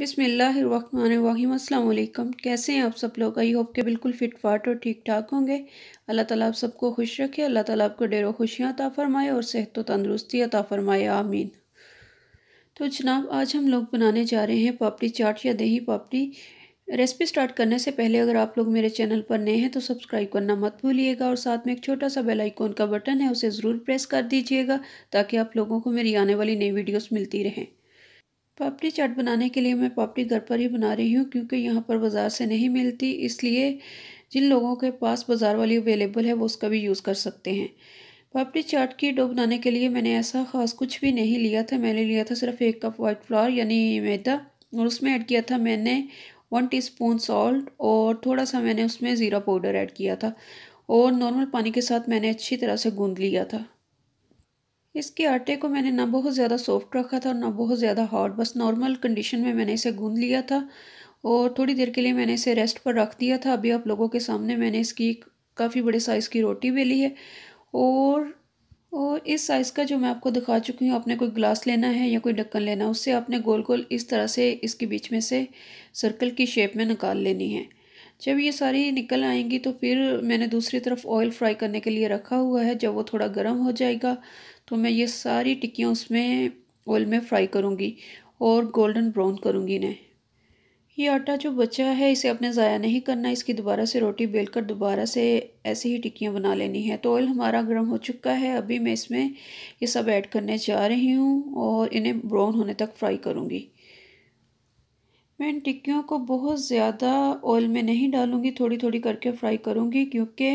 बिसमीम अल्लाम कैसे हैं आप सब लोग आई होप के बिल्कुल फिट फाट और ठीक ठाक होंगे अल्लाह ताला आप सबको खुश रखे अल्लाह ताला आपको डेरो खुशियाँ अता फरमाए और सेहत व तंदरुस्ती अता फरमाए आमीन तो जनाब आज हम लोग बनाने जा रहे हैं पापड़ी चाट या दही पापड़ी रेसिपी स्टार्ट करने से पहले अगर आप लोग मेरे चैनल पर नए हैं तो सब्सक्राइब करना मत भूलिएगा और साथ में एक छोटा सा बेल आइकॉन का बटन है उसे ज़रूर प्रेस कर दीजिएगा ताकि आप लोगों को मेरी आने वाली नई वीडियोस मिलती रहें पापड़ी चाट बनाने के लिए मैं पापड़ी घर पर ही बना रही हूँ क्योंकि यहाँ पर बाज़ार से नहीं मिलती इसलिए जिन लोगों के पास बाज़ार वाली अवेलेबल है वो उसका भी यूज़ कर सकते हैं पापड़ी चाट की डो बनाने के लिए मैंने ऐसा ख़ास कुछ भी नहीं लिया था मैंने लिया था सिर्फ एक कप वाइट फ्लावर यानी मैदा और उसमें ऐड किया था मैंने वन टीस्पून सॉल्ट और थोड़ा सा मैंने उसमें ज़ीरा पाउडर ऐड किया था और नॉर्मल पानी के साथ मैंने अच्छी तरह से गूँध लिया था इसके आटे को मैंने ना बहुत ज़्यादा सॉफ्ट रखा था और ना बहुत ज़्यादा हार्ड बस नॉर्मल कंडीशन में मैंने इसे गूंद लिया था और थोड़ी देर के लिए मैंने इसे रेस्ट पर रख दिया था अभी आप लोगों के सामने मैंने इसकी काफ़ी बड़े साइज़ की रोटी बेली है और और इस साइज़ का जो मैं आपको दिखा चुकी हूँ आपने कोई ग्लास लेना है या कोई ढक्कन लेना है उससे आपने गोल गोल इस तरह से इसके बीच में से सर्कल की शेप में निकाल लेनी है जब ये सारी निकल आएंगी तो फिर मैंने दूसरी तरफ ऑयल फ्राई करने के लिए रखा हुआ है जब वो थोड़ा गर्म हो जाएगा तो मैं ये सारी टिक्कियाँ उसमें ऑयल में फ्राई करूँगी और गोल्डन ब्राउन करूँगी इन्हें ये आटा जो बचा है इसे अपने ज़ाया नहीं करना इसकी दोबारा से रोटी बेल कर दोबारा से ऐसे ही टिक्कियाँ बना लेनी है तो ऑयल हमारा गर्म हो चुका है अभी मैं इसमें ये सब ऐड करने जा रही हूँ और इन्हें ब्राउन होने तक फ्राई करूँगी मैं इन टिक्कियों को बहुत ज़्यादा ऑयल में नहीं डालूँगी थोड़ी थोड़ी करके फ्राई करूँगी क्योंकि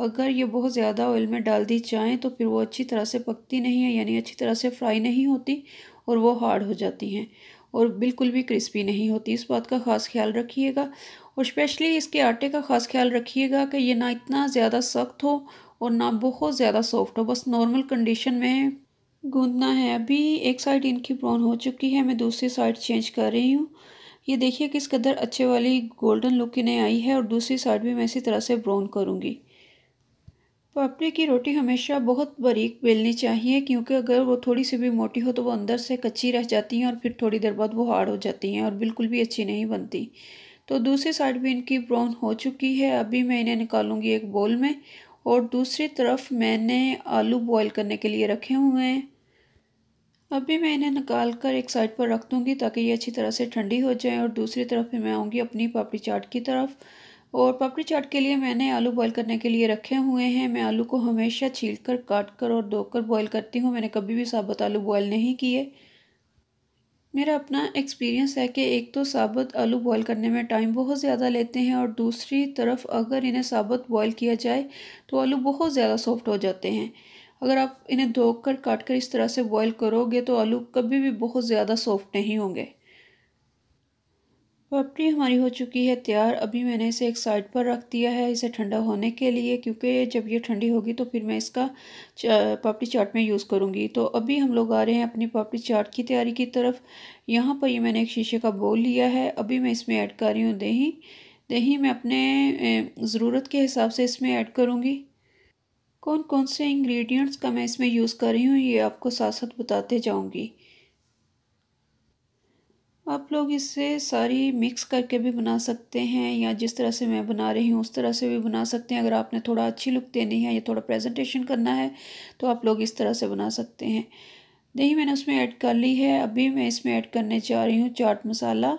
अगर ये बहुत ज़्यादा ऑयल में डाल दी जाएँ तो फिर वो अच्छी तरह से पकती नहीं है यानी अच्छी तरह से फ्राई नहीं होती और वो हार्ड हो जाती हैं और बिल्कुल भी क्रिस्पी नहीं होती इस बात का ख़ास ख्याल रखिएगा और स्पेशली इसके आटे का ख़ास ख्याल रखिएगा कि ये ना इतना ज़्यादा सख्त हो और ना बहुत ज़्यादा सॉफ्ट हो बस नॉर्मल कंडीशन में गूंदना है अभी एक साइड इनकी ब्राउन हो चुकी है मैं दूसरी साइड चेंज कर रही हूँ ये देखिए किस कदर अच्छे वाली गोल्डन लुक इन्हें आई है और दूसरी साइड भी मैं इसी तरह से ब्राउन करूँगी पापड़ी की रोटी हमेशा बहुत बारीक बेलनी चाहिए क्योंकि अगर वो थोड़ी सी भी मोटी हो तो वो अंदर से कच्ची रह जाती हैं और फिर थोड़ी देर बाद वो हार्ड हो जाती हैं और बिल्कुल भी अच्छी नहीं बनती तो दूसरी साइड भी इनकी ब्राउन हो चुकी है अभी मैं इन्हें निकालूंगी एक बोल में और दूसरी तरफ मैंने आलू बॉयल करने के लिए रखे हुए हैं अभी मैं इन्हें निकाल कर एक साइड पर रख दूँगी ताकि ये अच्छी तरह से ठंडी हो जाए और दूसरी तरफ मैं आऊँगी अपनी पापड़ी चाट की तरफ और पापड़ी चाट के लिए मैंने आलू बॉईल करने के लिए रखे हुए हैं मैं आलू को हमेशा छील कर काट कर और धोकर बॉईल करती हूँ मैंने कभी भी साबुत आलू बॉईल नहीं किए मेरा अपना एक्सपीरियंस है कि एक तो साबुत आलू बॉईल करने में टाइम बहुत ज़्यादा लेते हैं और दूसरी तरफ अगर इन्हें साबुत बॉयल किया जाए तो आलू बहुत ज़्यादा सॉफ्ट हो जाते हैं अगर आप इन्हें धोकर काट कर इस तरह से बॉईल करोगे तो आलू कभी भी बहुत ज़्यादा सॉफ्ट नहीं होंगे पपड़ी हमारी हो चुकी है तैयार अभी मैंने इसे एक साइड पर रख दिया है इसे ठंडा होने के लिए क्योंकि जब ये ठंडी होगी तो फिर मैं इसका पापड़ी चाट में यूज़ करूँगी तो अभी हम लोग आ रहे हैं अपनी पापड़ी चाट की तैयारी की तरफ यहाँ पर ये मैंने एक शीशे का बोल लिया है अभी मैं इसमें ऐड कर रही हूँ दही दही मैं अपने ज़रूरत के हिसाब से इसमें ऐड करूँगी कौन कौन से इंग्रेडिएंट्स का मैं इसमें यूज़ कर रही हूँ ये आपको साथ साथ बताते जाऊँगी आप लोग इसे सारी मिक्स करके भी बना सकते हैं या जिस तरह से मैं बना रही हूँ उस तरह से भी बना सकते हैं अगर आपने थोड़ा अच्छी लुक देनी है या थोड़ा प्रेजेंटेशन करना है तो आप लोग इस तरह से बना सकते हैं दही मैंने उसमें ऐड कर ली है अभी मैं इसमें ऐड करने जा रही हूँ चाट मसाला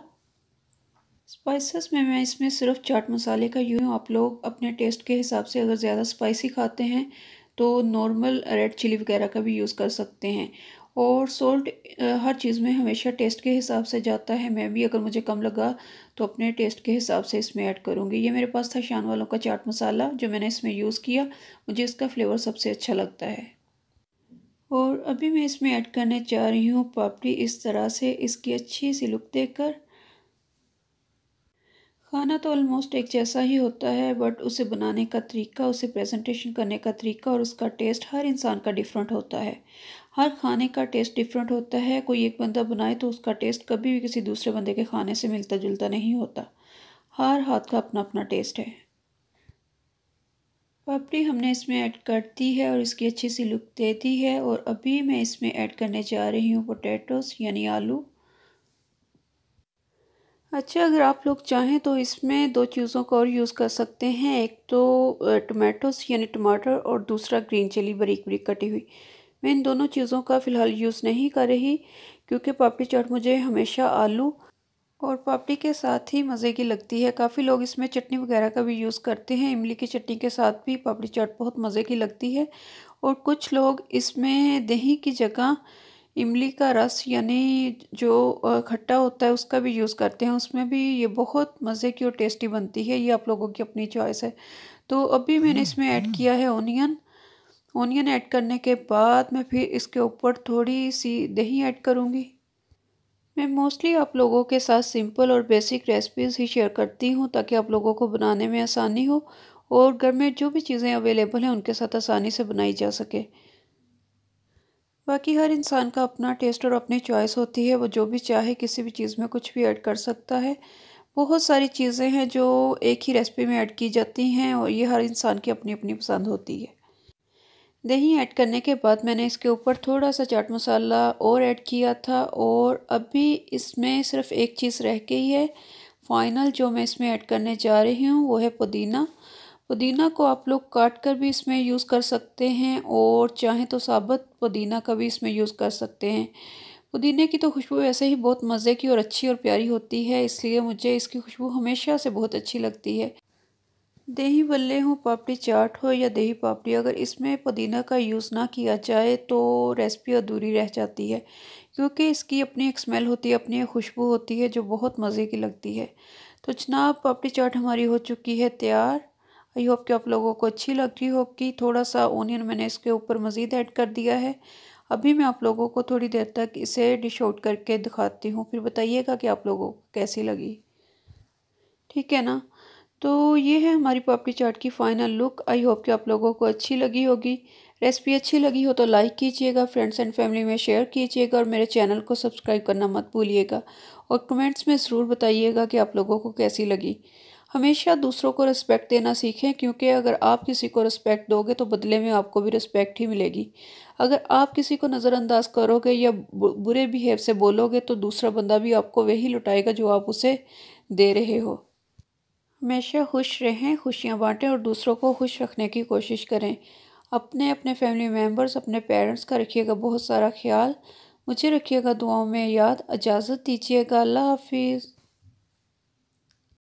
स्पाइसेस में मैं इसमें सिर्फ चाट मसाले का यूँ आप लोग अपने टेस्ट के हिसाब से अगर ज़्यादा स्पाइसी खाते हैं तो नॉर्मल रेड चिली वगैरह का भी यूज़ कर सकते हैं और सॉल्ट हर चीज़ में हमेशा टेस्ट के हिसाब से जाता है मैं भी अगर मुझे कम लगा तो अपने टेस्ट के हिसाब से इसमें ऐड करूँगी ये मेरे पास था शान वालों का चाट मसाला जो मैंने इसमें यूज़ किया मुझे इसका फ्लेवर सबसे अच्छा लगता है और अभी मैं इसमें ऐड करने जा रही हूँ पापड़ी इस तरह से इसकी अच्छी सी लुक देकर खाना तो ऑलमोस्ट एक जैसा ही होता है बट उसे बनाने का तरीका उसे प्रेजेंटेशन करने का तरीका और उसका टेस्ट हर इंसान का डिफरेंट होता है हर खाने का टेस्ट डिफरेंट होता है कोई एक बंदा बनाए तो उसका टेस्ट कभी भी किसी दूसरे बंदे के खाने से मिलता जुलता नहीं होता हर हाथ का अपना अपना टेस्ट है पापड़ी हमने इसमें ऐड कर दी है और इसकी अच्छी सी लुक दे दी है और अभी मैं इसमें ऐड करने जा रही हूँ पोटैटोस यानी आलू अच्छा अगर आप लोग चाहें तो इसमें दो चीज़ों का और यूज़ कर सकते हैं एक तो टमाटोस यानी टमाटर और दूसरा ग्रीन चिली बारीक बारीक कटी हुई मैं इन दोनों चीज़ों का फ़िलहाल यूज़ नहीं कर रही क्योंकि पापड़ी चाट मुझे हमेशा आलू और पापड़ी के साथ ही मज़े की लगती है काफ़ी लोग इसमें चटनी वगैरह का भी यूज़ करते हैं इमली की चटनी के साथ भी पापड़ी चाट बहुत मज़े की लगती है और कुछ लोग इसमें दही की जगह इमली का रस यानी जो खट्टा होता है उसका भी यूज़ करते हैं उसमें भी ये बहुत मज़े की और टेस्टी बनती है ये आप लोगों की अपनी चॉइस है तो अभी मैंने हम्म, इसमें ऐड हम्म। किया है ओनियन ओनियन ऐड करने के बाद मैं फिर इसके ऊपर थोड़ी सी दही ऐड करूँगी मैं मोस्टली आप लोगों के साथ सिंपल और बेसिक रेसिपीज़ ही शेयर करती हूँ ताकि आप लोगों को बनाने में आसानी हो और घर में जो भी चीज़ें अवेलेबल हैं उनके साथ आसानी से बनाई जा सके बाकी हर इंसान का अपना टेस्ट और अपनी चॉइस होती है वो जो भी चाहे किसी भी चीज़ में कुछ भी ऐड कर सकता है बहुत सारी चीज़ें हैं जो एक ही रेसिपी में ऐड की जाती हैं और ये हर इंसान की अपनी अपनी पसंद होती है दही ऐड करने के बाद मैंने इसके ऊपर थोड़ा सा चाट मसाला और ऐड किया था और अभी इसमें सिर्फ एक चीज़ रह गई है फाइनल जो मैं इसमें ऐड करने जा रही हूँ वो है पुदीना पुदीना को आप लोग काट कर भी इसमें यूज़ कर सकते हैं और चाहें तो साबुत पुदीना का भी इसमें यूज़ कर सकते हैं पुदीने की तो खुशबू वैसे ही बहुत मज़े की और अच्छी और प्यारी होती है इसलिए मुझे इसकी खुशबू हमेशा से बहुत अच्छी लगती है दही बल्ले हो पापड़ी चाट हो या दही पापड़ी अगर इसमें पुदीना का यूज़ ना किया जाए तो रेसिपी अधूरी रह जाती है क्योंकि इसकी अपनी एक स्मेल होती है अपनी एक खुशबू होती है जो बहुत मज़े की लगती है तो जनाब पापड़ी चाट हमारी हो चुकी है तैयार आई होप कि आप लोगों को अच्छी लग रही कि थोड़ा सा ओनियन मैंने इसके ऊपर मज़ीद ऐड कर दिया है अभी मैं आप लोगों को थोड़ी देर तक इसे डिश आउट करके दिखाती हूँ फिर बताइएगा कि आप लोगों को कैसी लगी ठीक है ना तो ये है हमारी पापड़ी चाट की फ़ाइनल लुक आई होप कि आप लोगों को अच्छी लगी होगी रेसिपी अच्छी लगी हो तो लाइक कीजिएगा फ्रेंड्स एंड फैमिली में शेयर कीजिएगा और मेरे चैनल को सब्सक्राइब करना मत भूलिएगा और कमेंट्स में ज़रूर बताइएगा कि आप लोगों को कैसी लगी हमेशा दूसरों को रिस्पेक्ट देना सीखें क्योंकि अगर आप किसी को रिस्पेक्ट दोगे तो बदले में आपको भी रिस्पेक्ट ही मिलेगी अगर आप किसी को नज़रअंदाज करोगे या बुरे बिहेव से बोलोगे तो दूसरा बंदा भी आपको वही लुटाएगा जो आप उसे दे रहे हो हमेशा खुश रहें खुशियाँ बांटें और दूसरों को खुश रखने की कोशिश करें अपने अपने फैमिली मेम्बर्स अपने पेरेंट्स का रखिएगा बहुत सारा ख्याल मुझे रखिएगा दुआओं में याद इजाज़त दीजिएगा अल्लाह हाफिज़